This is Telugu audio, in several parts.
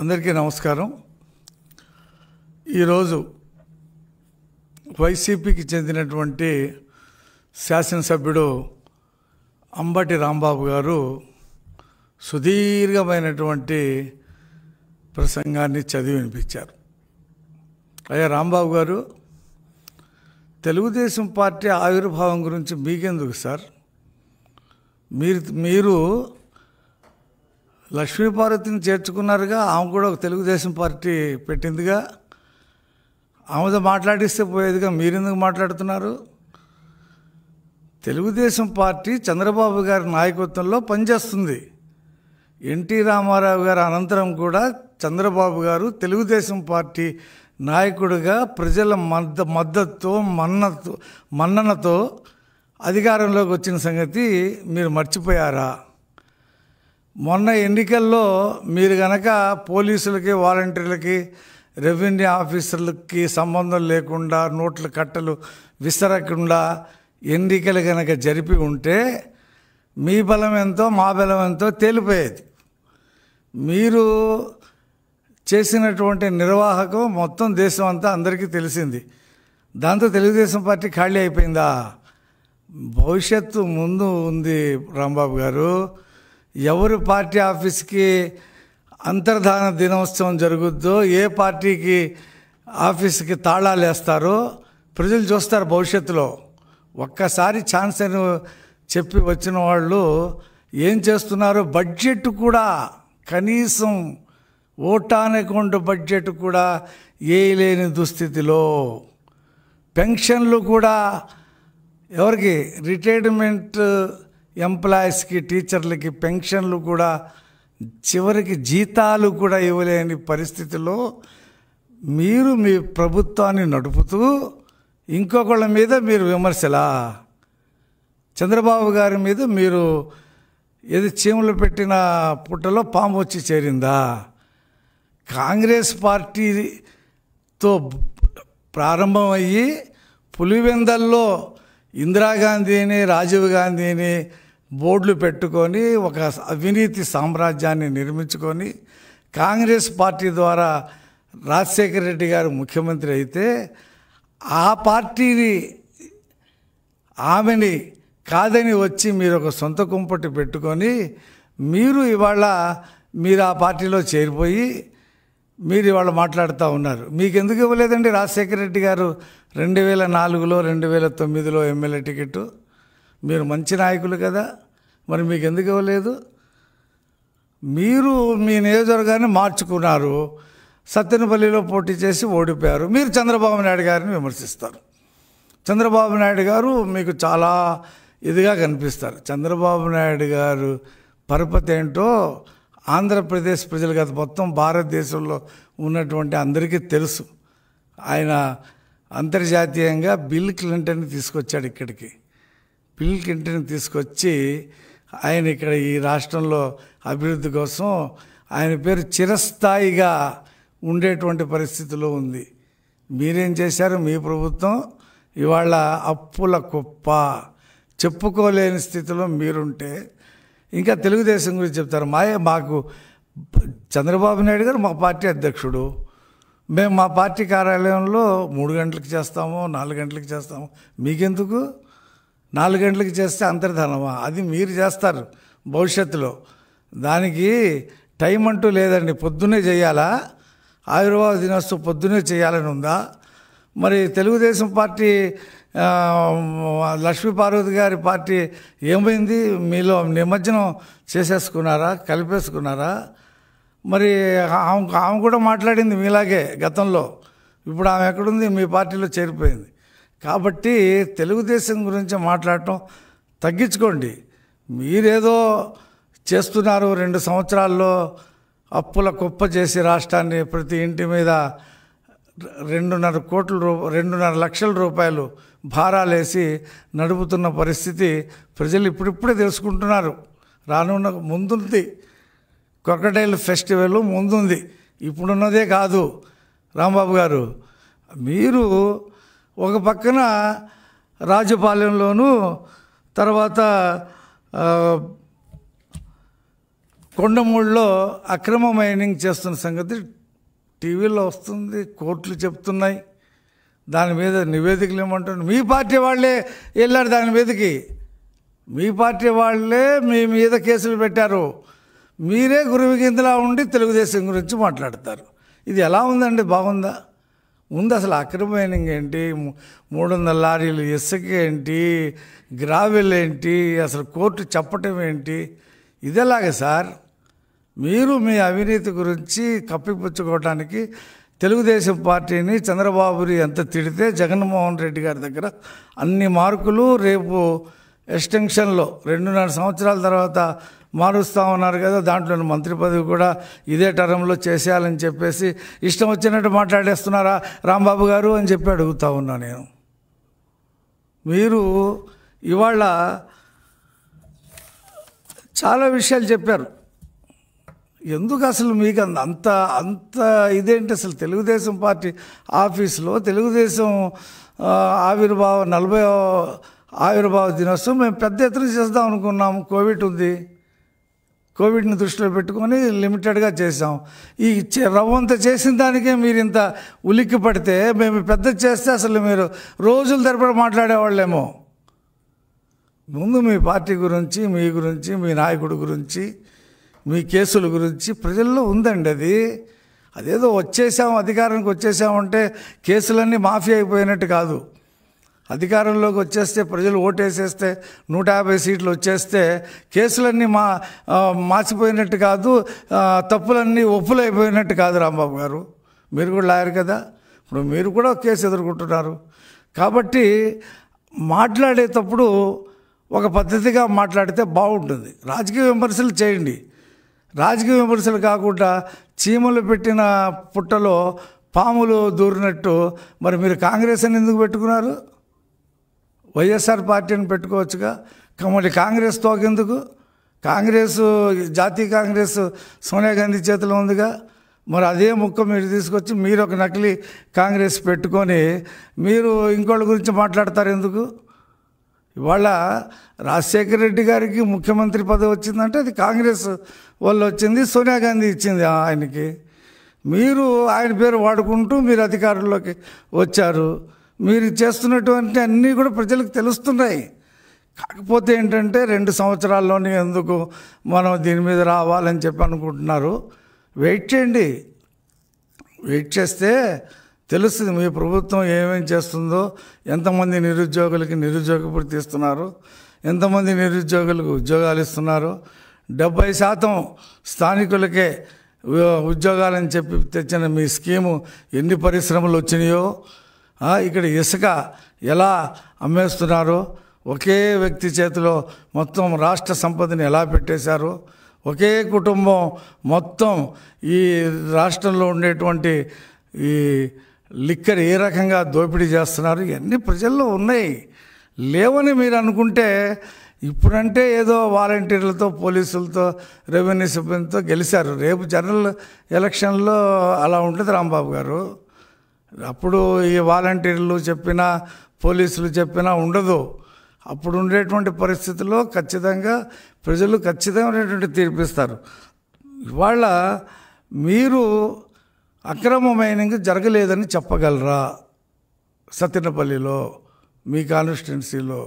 అందరికీ నమస్కారం ఈరోజు వైసీపీకి చెందినటువంటి శాసనసభ్యుడు అంబటి రాంబాబు గారు సుదీర్ఘమైనటువంటి ప్రసంగాన్ని చదివి వినిపించారు అయ్యా రాంబాబు గారు తెలుగుదేశం పార్టీ ఆవిర్భావం గురించి మీకెందుకు సార్ మీరు మీరు లక్ష్మీపార్వతిని చేర్చుకున్నారుగా ఆమె కూడా ఒక తెలుగుదేశం పార్టీ పెట్టిందిగా ఆమెతో మాట్లాడిస్తే పోయేదిగా మీరెందుకు మాట్లాడుతున్నారు తెలుగుదేశం పార్టీ చంద్రబాబు గారి నాయకత్వంలో పనిచేస్తుంది ఎన్టీ రామారావు గారి అనంతరం కూడా చంద్రబాబు గారు తెలుగుదేశం పార్టీ నాయకుడిగా ప్రజల మద్ద మద్దతు మన్నతో మన్ననతో అధికారంలోకి వచ్చిన సంగతి మీరు మర్చిపోయారా మొన్న ఎన్నికల్లో మీరు గనక పోలీసులకి వాలంటీర్లకి రెవెన్యూ ఆఫీసర్లకి సంబంధం లేకుండా నోట్ల కట్టలు విసరకుండా ఎన్నికలు కనుక జరిపి ఉంటే మీ బలం ఎంతో మా బలం ఎంతో తేలిపోయేది మీరు చేసినటువంటి నిర్వాహకం మొత్తం దేశం అంతా అందరికీ తెలిసింది దాంతో తెలుగుదేశం పార్టీ ఖాళీ అయిపోయిందా భవిష్యత్తు ముందు ఉంది రాంబాబు గారు ఎవరు పార్టీ ఆఫీస్కి అంతర్ధాన దినోత్సవం జరుగుద్దో ఏ పార్టీకి ఆఫీస్కి తాళాలు వేస్తారో ప్రజలు చూస్తారు భవిష్యత్తులో ఒక్కసారి ఛాన్స్ అని చెప్పి వచ్చిన వాళ్ళు ఏం చేస్తున్నారు బడ్జెట్ కూడా కనీసం ఓటాన్ అకౌంట్ బడ్జెట్ కూడా వేయలేని దుస్థితిలో పెన్షన్లు కూడా ఎవరికి రిటైర్మెంట్ ఎంప్లాయీస్కి టీచర్లకి పెన్షన్లు కూడా చివరికి జీతాలు కూడా ఇవ్వలేని పరిస్థితిలో మీరు మీ ప్రభుత్వాన్ని నడుపుతూ ఇంకొకళ్ళ మీద మీరు విమర్శలా చంద్రబాబు గారి మీద మీరు ఏది చీమలు పెట్టిన పుట్టలో పాము వచ్చి చేరిందా కాంగ్రెస్ పార్టీతో ప్రారంభమయ్యి పులివెందల్లో ఇందిరాగాంధీని రాజీవ్ గాంధీని బోర్డులు పెట్టుకొని ఒక అవినీతి సామ్రాజ్యాన్ని నిర్మించుకొని కాంగ్రెస్ పార్టీ ద్వారా రాజశేఖర రెడ్డి గారు ముఖ్యమంత్రి అయితే ఆ పార్టీని ఆమెని కాదని వచ్చి మీరు ఒక సొంత కుంపటి పెట్టుకొని మీరు ఇవాళ మీరు ఆ పార్టీలో చేరిపోయి మీరు ఇవాళ మాట్లాడుతూ ఉన్నారు మీకెందుకు ఇవ్వలేదండి రాజశేఖర రెడ్డి గారు రెండు వేల నాలుగులో రెండు వేల తొమ్మిదిలో ఎమ్మెల్యే టికెట్టు మీరు మంచి నాయకులు కదా మరి మీకు ఎందుకు ఇవ్వలేదు మీరు మీ నియోజకవర్గాన్ని మార్చుకున్నారు సత్తెనపల్లిలో పోటీ చేసి ఓడిపోయారు మీరు చంద్రబాబు నాయుడు గారిని విమర్శిస్తారు చంద్రబాబు నాయుడు గారు మీకు చాలా ఇదిగా కనిపిస్తారు చంద్రబాబు నాయుడు గారు పరపతి ఏంటో ఆంధ్రప్రదేశ్ ప్రజలు గత మొత్తం భారతదేశంలో ఉన్నటువంటి అందరికీ తెలుసు ఆయన అంతర్జాతీయంగా బిల్ క్లింటన్ తీసుకొచ్చాడు ఇక్కడికి పిల్కింటిని తీసుకొచ్చి ఆయన ఇక్కడ ఈ రాష్ట్రంలో అభివృద్ధి కోసం ఆయన పేరు చిరస్థాయిగా ఉండేటువంటి పరిస్థితిలో ఉంది మీరేం చేశారు మీ ప్రభుత్వం ఇవాళ అప్పుల కుప్ప చెప్పుకోలేని స్థితిలో మీరుంటే ఇంకా తెలుగుదేశం గురించి చెప్తారు మాయే మాకు చంద్రబాబు నాయుడు గారు మా పార్టీ అధ్యక్షుడు మేము మా పార్టీ కార్యాలయంలో మూడు గంటలకు చేస్తాము నాలుగు గంటలకు చేస్తాము మీకెందుకు నాలుగు గంటలకు చేస్తే అంతర్ధానమా అది మీరు చేస్తారు భవిష్యత్తులో దానికి టైం అంటూ లేదండి పొద్దున్నే చేయాలా ఆయుర్వేద దినోత్సవం పొద్దునే చేయాలని ఉందా మరి తెలుగుదేశం పార్టీ లక్ష్మీ పార్వతి గారి పార్టీ ఏమైంది మీలో నిమజ్జనం చేసేసుకున్నారా కలిపేసుకున్నారా మరి ఆమె ఆమె కూడా మాట్లాడింది మీలాగే గతంలో ఇప్పుడు ఆమె ఎక్కడుంది మీ పార్టీలో చేరిపోయింది కాబట్టి తెలుగుదేశం గురించి మాట్లాడటం తగ్గించుకోండి మీరేదో చేస్తున్నారు రెండు సంవత్సరాల్లో అప్పుల కుప్ప చేసి రాష్ట్రాన్ని ప్రతి ఇంటి మీద రెండున్నర కోట్ల రూ రెండున్నర లక్షల రూపాయలు భారాలేసి నడుపుతున్న పరిస్థితి ప్రజలు ఇప్పుడిప్పుడే తెలుసుకుంటున్నారు రానున్న ముందుంది క్రొకటైల్ ఫెస్టివల్ ముందుంది ఇప్పుడున్నదే కాదు రాంబాబు గారు మీరు ఒక పక్కన రాజపాలెంలోనూ తర్వాత కొండమూళ్ళలో అక్రమ మైనింగ్ చేస్తున్న సంగతి టీవీలో వస్తుంది కోర్టులు చెప్తున్నాయి దాని మీద నివేదికలు ఏమంటారు మీ పార్టీ వాళ్ళే వెళ్ళారు దాని మీదకి మీ పార్టీ వాళ్ళే మీ మీద కేసులు పెట్టారు మీరే గురువిగింతలా ఉండి తెలుగుదేశం గురించి మాట్లాడతారు ఇది ఎలా ఉందండి బాగుందా ముందు అసలు అక్రమైన ఏంటి మూడు వందల లారీలు ఇసుక ఏంటి గ్రావెల్ ఏంటి అసలు కోర్టు చెప్పటం ఏంటి ఇదేలాగే సార్ మీరు మీ అవినీతి గురించి కప్పిపుచ్చుకోవడానికి తెలుగుదేశం పార్టీని చంద్రబాబుని ఎంత తిడితే జగన్మోహన్ రెడ్డి గారి దగ్గర అన్ని మార్కులు రేపు ఎక్స్టెన్షన్లో రెండున్నర సంవత్సరాల తర్వాత మారుస్తూ ఉన్నారు కదా దాంట్లో మంత్రి పదవి కూడా ఇదే టర్మ్లో చేసేయాలని చెప్పేసి ఇష్టం వచ్చినట్టు మాట్లాడేస్తున్నారా రాంబాబు గారు అని చెప్పి అడుగుతా ఉన్నా నేను మీరు ఇవాళ చాలా విషయాలు చెప్పారు ఎందుకు అసలు మీకు అంత అంత ఇదేంటి అసలు తెలుగుదేశం పార్టీ ఆఫీస్లో తెలుగుదేశం ఆవిర్భావ నలభై ఆవిర్భావ దినోత్సవం మేము పెద్ద ఎత్తున చేద్దాం అనుకున్నాము కోవిడ్ ఉంది కోవిడ్ని దృష్టిలో పెట్టుకొని లిమిటెడ్గా చేసాం ఈ రవ్వంత చేసిన దానికే మీరు ఇంత ఉలిక్కి పడితే మేము పెద్ద చేస్తే అసలు మీరు రోజుల తరపున మాట్లాడేవాళ్ళేమో ముందు మీ పార్టీ గురించి మీ గురించి మీ నాయకుడి గురించి మీ కేసుల గురించి ప్రజల్లో ఉందండి అది అదేదో వచ్చేసాం అధికారానికి వచ్చేసామంటే కేసులన్నీ మాఫీ అయిపోయినట్టు కాదు అధికారంలోకి వచ్చేస్తే ప్రజలు ఓటేసేస్తే నూట యాభై సీట్లు వచ్చేస్తే కేసులన్నీ మా మార్చిపోయినట్టు కాదు తప్పులన్నీ ఒప్పులైపోయినట్టు కాదు రాంబాబు గారు మీరు కూడా లాయర్ కదా ఇప్పుడు మీరు కూడా కేసు ఎదుర్కొంటున్నారు కాబట్టి మాట్లాడేటప్పుడు ఒక పద్ధతిగా మాట్లాడితే బాగుంటుంది రాజకీయ విమర్శలు చేయండి రాజకీయ విమర్శలు కాకుండా చీమలు పెట్టిన పుట్టలో పాములు దూరినట్టు మరి మీరు కాంగ్రెస్ అని ఎందుకు పెట్టుకున్నారు వైఎస్ఆర్ పార్టీని పెట్టుకోవచ్చుగా కమ్మటి కాంగ్రెస్ తోకెందుకు కాంగ్రెస్ జాతీయ కాంగ్రెస్ సోనియా గాంధీ చేతిలో ఉందిగా మరి అదే ముక్క మీరు తీసుకొచ్చి మీరు ఒక నకిలీ కాంగ్రెస్ పెట్టుకొని మీరు ఇంకోళ్ళ గురించి మాట్లాడతారు ఎందుకు ఇవాళ రాజశేఖర రెడ్డి గారికి ముఖ్యమంత్రి పదవి వచ్చిందంటే అది కాంగ్రెస్ వాళ్ళు వచ్చింది సోనియా గాంధీ ఇచ్చింది ఆయనకి మీరు ఆయన పేరు వాడుకుంటూ మీరు అధికారంలోకి వచ్చారు మీరు చేస్తున్నటువంటి అన్నీ కూడా ప్రజలకు తెలుస్తున్నాయి కాకపోతే ఏంటంటే రెండు సంవత్సరాల్లోనే ఎందుకు మనం దీని మీద రావాలని చెప్పి అనుకుంటున్నారు వెయిట్ చేయండి వెయిట్ చేస్తే తెలుస్తుంది మీ ప్రభుత్వం ఏమేమి చేస్తుందో ఎంతమంది నిరుద్యోగులకి నిరుద్యోగ తీస్తున్నారు ఇస్తున్నారు ఎంతమంది నిరుద్యోగులకు ఉద్యోగాలు ఇస్తున్నారు డెబ్బై శాతం స్థానికులకే ఉద్యోగాలని చెప్పి తెచ్చిన మీ స్కీము ఎన్ని పరిశ్రమలు వచ్చినాయో ఇక్కడ ఇసుక ఎలా అమ్మేస్తున్నారో ఒకే వ్యక్తి చేతిలో మొత్తం రాష్ట్ర సంపదని ఎలా పెట్టేశారు ఒకే కుటుంబం మొత్తం ఈ రాష్ట్రంలో ఉండేటువంటి ఈ లిక్కర్ ఏ రకంగా దోపిడీ చేస్తున్నారు ఇవన్నీ ప్రజల్లో ఉన్నాయి లేవని మీరు అనుకుంటే ఇప్పుడంటే ఏదో వాలంటీర్లతో పోలీసులతో రెవెన్యూ సిబ్బందితో గెలిచారు రేపు జనరల్ ఎలక్షన్లో అలా ఉంటుంది రాంబాబు గారు అప్పుడు ఈ వాలంటీర్లు చెప్పినా పోలీసులు చెప్పినా ఉండదు అప్పుడు ఉండేటువంటి పరిస్థితుల్లో ఖచ్చితంగా ప్రజలు ఖచ్చితమైనటువంటి తీర్పిస్తారు ఇవాళ మీరు అక్రమమైన జరగలేదని చెప్పగలరా సత్యనపల్లిలో మీ కాన్స్టిట్యున్సీలో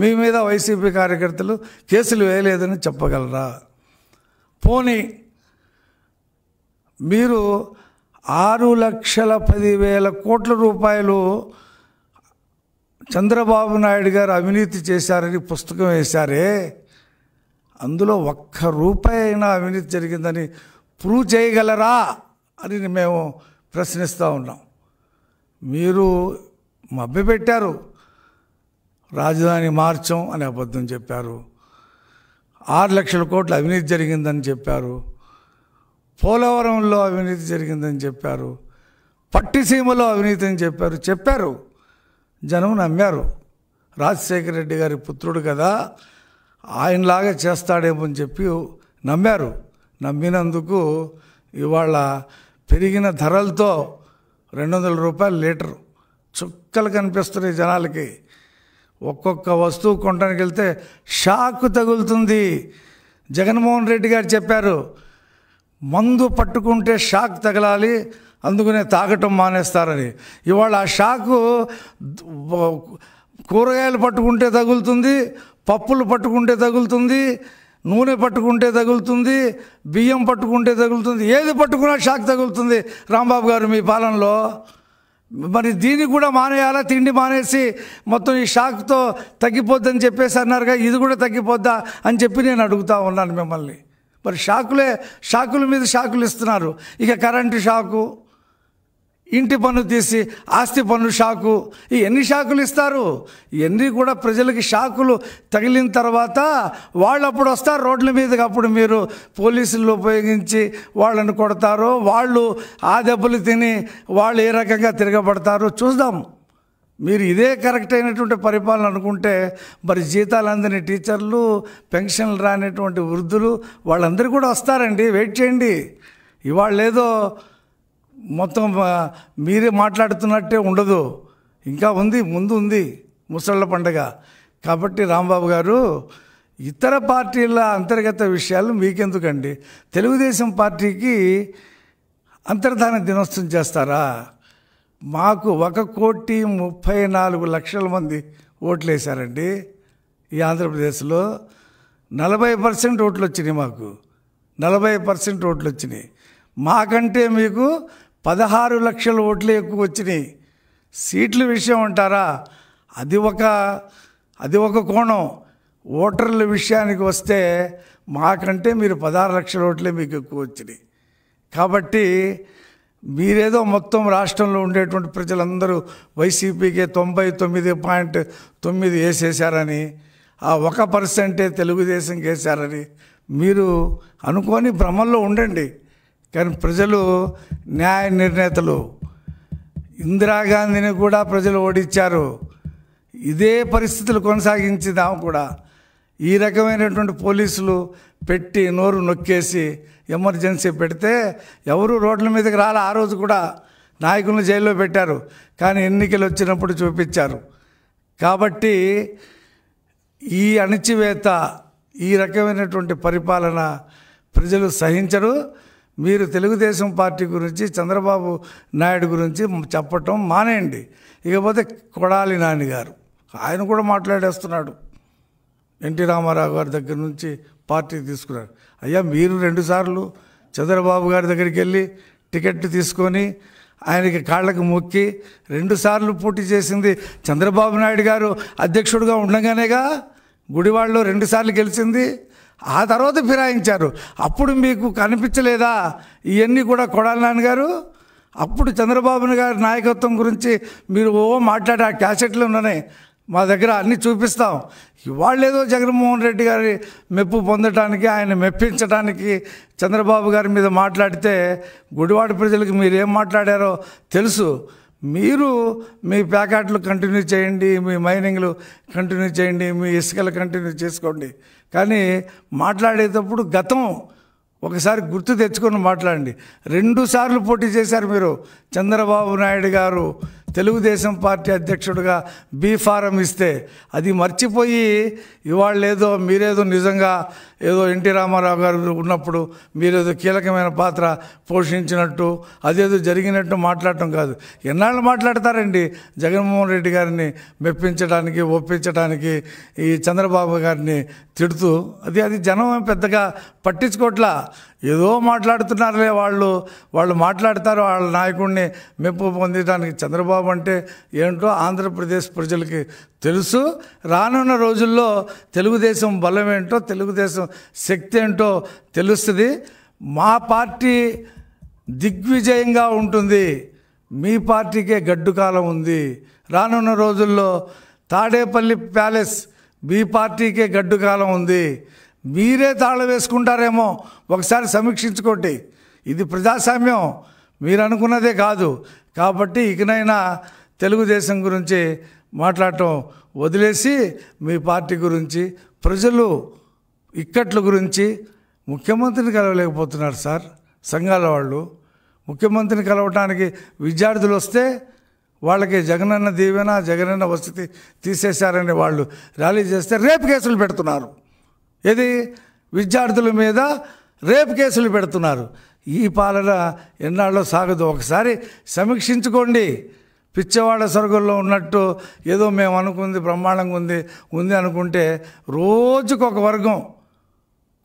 మీ మీద వైసీపీ కార్యకర్తలు కేసులు వేయలేదని చెప్పగలరా పోనీ మీరు ఆరు లక్షల పదివేల కోట్ల రూపాయలు చంద్రబాబు నాయుడు గారు అవినీతి చేశారని పుస్తకం వేశారే అందులో ఒక్క రూపాయి అయినా అవినీతి జరిగిందని ప్రూవ్ చేయగలరా అని మేము ప్రశ్నిస్తూ ఉన్నాం మీరు మభ్యపెట్టారు రాజధాని మార్చం అని అబద్ధం చెప్పారు ఆరు లక్షల కోట్ల అవినీతి జరిగిందని చెప్పారు పోలవరంలో అవినీతి జరిగిందని చెప్పారు పట్టిసీమలో అవినీతి అని చెప్పారు చెప్పారు జనం నమ్మారు రాజశేఖర రెడ్డి గారి పుత్రుడు కదా ఆయనలాగా చేస్తాడేమో అని చెప్పి నమ్మారు నమ్మినందుకు ఇవాళ పెరిగిన ధరలతో రెండు వందల రూపాయలు లీటరు చుక్కలు కనిపిస్తున్నాయి జనాలకి ఒక్కొక్క వస్తువు కొనడానికి వెళ్తే షాక్ తగులుతుంది జగన్మోహన్ రెడ్డి గారు చెప్పారు మందు పట్టుకుంటే షాక్ తగలాలి అందుకనే తాగటం మానేస్తారని ఇవాళ ఆ షాకు కూరగాయలు పట్టుకుంటే తగులుతుంది పప్పులు పట్టుకుంటే తగులుతుంది నూనె పట్టుకుంటే తగులుతుంది బియ్యం పట్టుకుంటే తగులుతుంది ఏది పట్టుకున్నా షాక్ తగులుతుంది రాంబాబు గారు మీ పాలనలో మరి దీన్ని కూడా మానేయాలా తిండి మానేసి మొత్తం ఈ షాక్తో తగ్గిపోద్దని చెప్పేసి అన్నారుగా ఇది కూడా తగ్గిపోద్దా అని చెప్పి నేను అడుగుతా ఉన్నాను మిమ్మల్ని మరి షాకులే షాకుల మీద షాకులు ఇస్తున్నారు ఇక కరెంటు షాకు ఇంటి పన్ను తీసి ఆస్తి పన్ను షాకు ఎన్ని షాకులు ఇస్తారు ఇవన్నీ కూడా ప్రజలకి షాకులు తగిలిన తర్వాత వాళ్ళు అప్పుడు వస్తారు రోడ్ల మీదకి అప్పుడు మీరు పోలీసులు ఉపయోగించి వాళ్ళని కొడతారు వాళ్ళు ఆ దెబ్బలు తిని వాళ్ళు ఏ రకంగా తిరగబడతారో చూద్దాము మీరు ఇదే కరెక్ట్ అయినటువంటి పరిపాలన అనుకుంటే మరి జీతాలు అందని టీచర్లు పెన్షన్లు రానటువంటి వృద్ధులు వాళ్ళందరూ కూడా వస్తారండి వెయిట్ చేయండి ఇవాళ ఏదో మొత్తం మీరే మాట్లాడుతున్నట్టే ఉండదు ఇంకా ఉంది ముందు ఉంది ముసళ్ళ పండగ కాబట్టి రాంబాబు గారు ఇతర పార్టీల అంతర్గత విషయాలు మీకెందుకండి తెలుగుదేశం పార్టీకి అంతర్ధాన దినోత్సవం చేస్తారా మాకు ఒక కోటి ముప్పై నాలుగు లక్షల మంది ఓట్లు వేశారండి ఈ ఆంధ్రప్రదేశ్లో నలభై పర్సెంట్ ఓట్లు వచ్చినాయి మాకు నలభై పర్సెంట్ ఓట్లు వచ్చినాయి మాకంటే మీకు పదహారు లక్షల ఓట్లు ఎక్కువ వచ్చినాయి సీట్ల విషయం అంటారా అది ఒక అది ఒక కోణం ఓటర్ల విషయానికి వస్తే మాకంటే మీరు పదహారు లక్షల ఓట్లే మీకు ఎక్కువ వచ్చినాయి కాబట్టి మీరేదో మొత్తం రాష్ట్రంలో ఉండేటువంటి ప్రజలందరూ వైసీపీకే తొంభై తొమ్మిది పాయింట్ తొమ్మిది వేసేసారని ఆ ఒక పర్సెంటే తెలుగుదేశం వేసారని మీరు అనుకోని భ్రమంలో ఉండండి కానీ ప్రజలు న్యాయ నిర్ణేతలు ఇందిరాగాంధీని కూడా ప్రజలు ఓడించారు ఇదే పరిస్థితులు కొనసాగించింది కూడా ఈ రకమైనటువంటి పోలీసులు పెట్టి నోరు నొక్కేసి ఎమర్జెన్సీ పెడితే ఎవరు రోడ్ల మీదకి రాలే ఆ రోజు కూడా నాయకులను జైల్లో పెట్టారు కానీ ఎన్నికలు వచ్చినప్పుడు చూపించారు కాబట్టి ఈ అణచివేత ఈ రకమైనటువంటి పరిపాలన ప్రజలు సహించరు మీరు తెలుగుదేశం పార్టీ గురించి చంద్రబాబు నాయుడు గురించి చెప్పటం మానేయండి ఇకపోతే కొడాలి నాని గారు ఆయన కూడా మాట్లాడేస్తున్నాడు ఎన్టీ రామారావు గారి దగ్గర నుంచి పార్టీ తీసుకున్నారు అయ్యా మీరు రెండుసార్లు చంద్రబాబు గారి దగ్గరికి వెళ్ళి టికెట్ తీసుకొని ఆయనకి కాళ్ళకు మొక్కి రెండుసార్లు పోటీ చేసింది చంద్రబాబు నాయుడు గారు అధ్యక్షుడిగా ఉండగానేగా గుడివాడలో రెండుసార్లు గెలిచింది ఆ తర్వాత ఫిరాయించారు అప్పుడు మీకు కనిపించలేదా ఇవన్నీ కూడా కొడాలి గారు అప్పుడు చంద్రబాబు గారి నాయకత్వం గురించి మీరు ఓ మాట్లాడే ఆ క్యాసెట్లు ఉన్నాయి మా దగ్గర అన్నీ చూపిస్తాం ఇవాళ ఏదో జగన్మోహన్ రెడ్డి గారి మెప్పు పొందటానికి ఆయన మెప్పించడానికి చంద్రబాబు గారి మీద మాట్లాడితే గుడివాడ ప్రజలకు మీరు ఏం మాట్లాడారో తెలుసు మీరు మీ ప్యాకెట్లు కంటిన్యూ చేయండి మీ మైనింగ్లు కంటిన్యూ చేయండి మీ ఇసుకలు కంటిన్యూ చేసుకోండి కానీ మాట్లాడేటప్పుడు గతం ఒకసారి గుర్తు తెచ్చుకొని మాట్లాడండి రెండు సార్లు పోటీ చేశారు మీరు చంద్రబాబు నాయుడు గారు తెలుగుదేశం పార్టీ అధ్యక్షుడిగా బీ ఫారం ఇస్తే అది మర్చిపోయి ఇవాళ లేదో మీరేదో నిజంగా ఏదో ఎన్టీ రామారావు గారు ఉన్నప్పుడు మీరు ఏదో కీలకమైన పాత్ర పోషించినట్టు అదేదో జరిగినట్టు మాట్లాడటం కాదు ఎన్నాళ్ళు మాట్లాడతారండి జగన్మోహన్ రెడ్డి గారిని మెప్పించడానికి ఒప్పించడానికి ఈ చంద్రబాబు గారిని తిడుతూ అది అది జనం పెద్దగా పట్టించుకోట్లా ఏదో మాట్లాడుతున్నారులే వాళ్ళు వాళ్ళు మాట్లాడతారు వాళ్ళ నాయకుడిని మెప్పు పొందడానికి చంద్రబాబు అంటే ఏంటో ఆంధ్రప్రదేశ్ ప్రజలకి తెలుసు రానున్న రోజుల్లో తెలుగుదేశం బలం ఏంటో తెలుగుదేశం శక్తి ఏంటో తెలుస్తుంది మా పార్టీ దిగ్విజయంగా ఉంటుంది మీ పార్టీకే గడ్డుకాలం ఉంది రానున్న రోజుల్లో తాడేపల్లి ప్యాలెస్ మీ పార్టీకే గడ్డుకాలం ఉంది మీరే తాళం వేసుకుంటారేమో ఒకసారి సమీక్షించుకోండి ఇది ప్రజాస్వామ్యం మీరు అనుకున్నదే కాదు కాబట్టి ఇకనైనా తెలుగుదేశం గురించి మాట్లాడటం వదిలేసి మీ పార్టీ గురించి ప్రజలు ఇక్కట్ల గురించి ముఖ్యమంత్రిని కలవలేకపోతున్నారు సార్ సంఘాల వాళ్ళు ముఖ్యమంత్రిని కలవటానికి విద్యార్థులు వస్తే వాళ్ళకి జగనన్న దీవెన జగనన్న వసతి తీసేశారని వాళ్ళు ర్యాలీ చేస్తే రేపు కేసులు పెడుతున్నారు ఇది విద్యార్థుల మీద రేపు కేసులు పెడుతున్నారు ఈ పాలన ఎన్నాళ్ళో సాగదు ఒకసారి సమీక్షించుకోండి పిచ్చవాడ సరుకుల్లో ఉన్నట్టు ఏదో మేము అనుకుంది బ్రహ్మాండంగా ఉంది ఉంది అనుకుంటే రోజుకొక వర్గం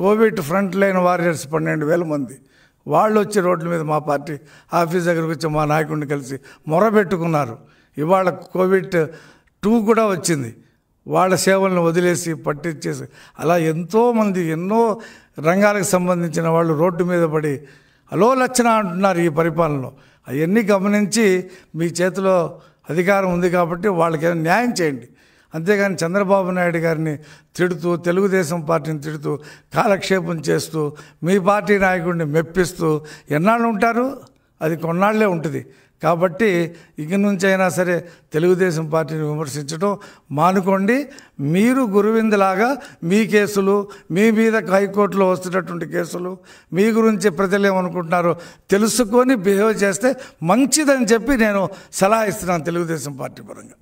కోవిడ్ ఫ్రంట్ లైన్ వారియర్స్ పన్నెండు వేల మంది వాళ్ళు వచ్చి రోడ్ల మీద మా పార్టీ ఆఫీస్ దగ్గరకు వచ్చి మా నాయకుడిని కలిసి మొరబెట్టుకున్నారు ఇవాళ కోవిడ్ టూ కూడా వచ్చింది వాళ్ళ సేవలను వదిలేసి పట్టించేసి అలా ఎంతోమంది ఎన్నో రంగాలకు సంబంధించిన వాళ్ళు రోడ్డు మీద పడి అలో లచ్చన అంటున్నారు ఈ పరిపాలనలో అవన్నీ గమనించి మీ చేతిలో అధికారం ఉంది కాబట్టి వాళ్ళకి న్యాయం చేయండి అంతేగాని చంద్రబాబు నాయుడు గారిని తిడుతూ తెలుగుదేశం పార్టీని తిడుతూ కాలక్షేపం చేస్తూ మీ పార్టీ నాయకుడిని మెప్పిస్తూ ఎన్నాళ్ళు ఉంటారు అది కొన్నాళ్లే ఉంటుంది కాబట్టి ఇక నుంచి అయినా సరే తెలుగుదేశం పార్టీని విమర్శించడం మానుకోండి మీరు గురువిందలాగా మీ కేసులు మీ మీద హైకోర్టులో వస్తున్నటువంటి కేసులు మీ గురించి ప్రజలు ఏమనుకుంటున్నారో తెలుసుకొని బిహేవ్ చేస్తే మంచిదని చెప్పి నేను సలహా ఇస్తున్నాను తెలుగుదేశం పార్టీ పరంగా